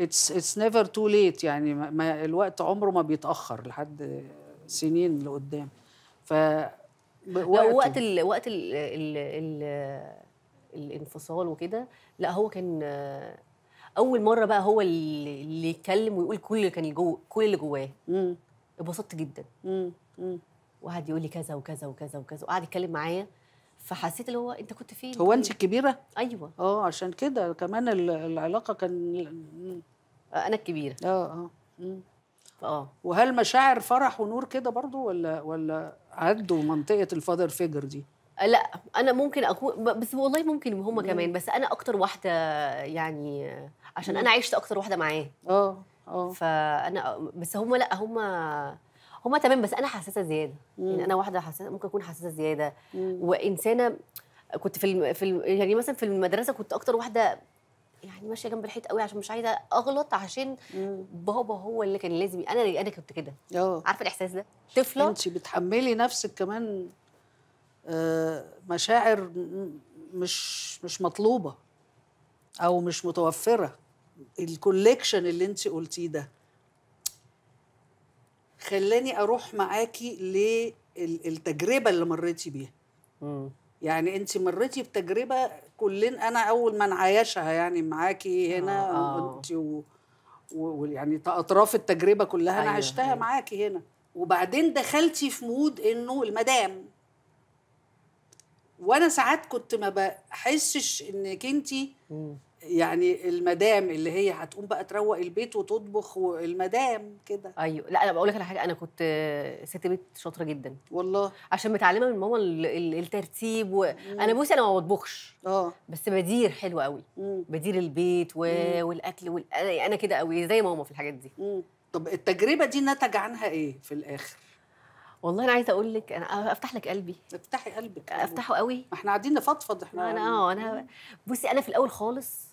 اتس اتس نيفر تو ليت يعني ما الوقت عمره ما بيتاخر لحد سنين لقدام ف وقت وقت ال وقت ال ال ال الانفصال وكده لا هو كان اول مره بقى هو اللي يتكلم ويقول كل اللي كان جو كل اللي جواه اتبسطت جدا وقعد يقول لي كذا وكذا وكذا وكذا وقعد يتكلم معايا فحسيت اللي هو انت كنت فين هو انت طيب. الكبيره ايوه اه عشان كده كمان العلاقه كان انا الكبيره اه اه اه وهل مشاعر فرح ونور كده برضو ولا ولا عدوا منطقه الفادر فيجر دي لا انا ممكن اكون بس والله ممكن هما كمان بس انا اكتر واحده يعني عشان انا عشت اكتر واحده معاه اه اه فانا بس هما لا هما هما تمام بس انا حساسه زياده يعني انا واحده حساسه ممكن اكون حساسه زياده وانسانه كنت في الم... في الم... يعني مثلا في المدرسه كنت اكتر واحده يعني ماشيه جنب الحيط قوي عشان مش عايزه اغلط عشان مم. بابا هو اللي كان لازم انا انا كنت كده آه. عارفه الاحساس ده طفله انت بتحملي نفسك كمان آه، مشاعر مش مش مطلوبه او مش متوفره الكوليكشن اللي انت قلتيه ده خلاني اروح معاكي للتجربه اللي مريتي بيها يعني انت مريتي بتجربه كلنا انا اول ما نعايشها يعني معاكي هنا آه، آه. وانت انت ويعني اطراف التجربه كلها انا أيوه، عشتها أيوه. معاكي هنا وبعدين دخلتي في مود انه المدام وانا ساعات كنت ما بحسش انك انت يعني المدام اللي هي هتقوم بقى تروق البيت وتطبخ والمدام كده ايوه لا انا بقول لك على حاجه انا كنت ست بيت شاطره جدا والله عشان متعلمه من ماما الترتيب وانا بصي انا ما بطبخش اه بس بدير حلو قوي مم. بدير البيت و... والاكل وال... انا كده قوي زي ماما في الحاجات دي مم. طب التجربه دي نتج عنها ايه في الاخر والله انا عايزه اقول لك انا افتح لك قلبي افتحي قلبك افتحه قوي ما احنا قاعدين نفضفض احنا انا اه انا بصي انا في الاول خالص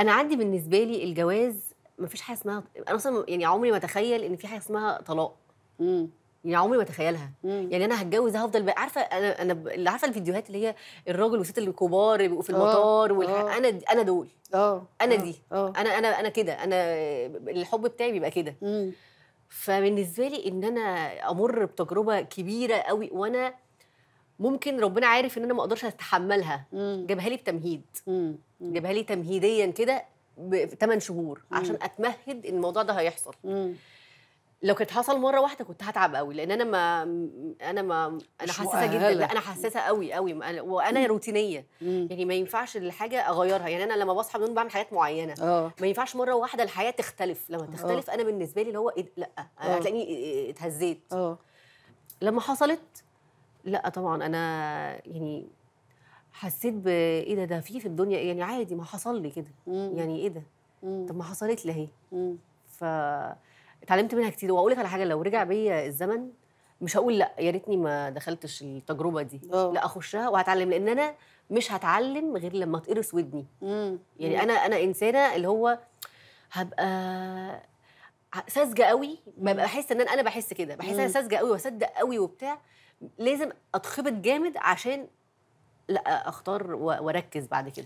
انا عندي بالنسبه لي الجواز ما فيش حاجه اسمها انا اصلا يعني عمري ما اتخيل ان في حاجه اسمها طلاق امم يعني عمري ما اتخيلها يعني انا هتجوز هفضل بقى عارفه انا انا اللي عارفه الفيديوهات اللي هي الراجل والست الكبار اللي بيبقوا في آه، المطار والح... آه. انا انا دول اه انا آه، دي أوه. انا انا انا كده انا الحب بتاعي بيبقى كده فبالنسبه لي ان انا امر بتجربه كبيره قوي وانا ممكن ربنا عارف ان انا ما اقدرش اتحملها جابها لي بتمهيد جابها لي تمهيديا كده بثمان شهور عشان اتمهد ان الموضوع ده هيحصل لو كانت حصل مره واحده كنت هتعب قوي لان انا ما انا ما انا حساسه جدا لا انا حساسه قوي قوي وانا روتينيه مم. يعني ما ينفعش الحاجه اغيرها يعني انا لما بصحى من النوم بعمل حاجات معينه أوه. ما ينفعش مره واحده الحياه تختلف لما آه. تختلف أوه. انا بالنسبه لي اللي هو إيه لا أنا آه. هتلاقيني إيه، إيه، إيه، اتهزيت آه. لما حصلت لأ طبعًا أنا يعني حسّيت بإيه ده، ده في في الدنيا يعني عادي ما حصل لي كده، يعني إيه ده؟ طب ما حصلت لي أهي. ف اتعلّمت منها كتير وأقول لِك على حاجة، لو رجع بيّا الزمن مش هقول لأ، يا ريتني ما دخلتش التجربة دي، أوه. لأ أخشّها وهتعلم لإن أنا مش هتعلم غير لمّا تقرص ودني. يعني مم. أنا أنا إنسانة اللي هو هبقى ساذجه قوي بحس ان انا بحس كده بحس ان انا ساذجه قوي واصدق قوي وبتاع لازم اتخبط جامد عشان لا اختار واركز بعد كده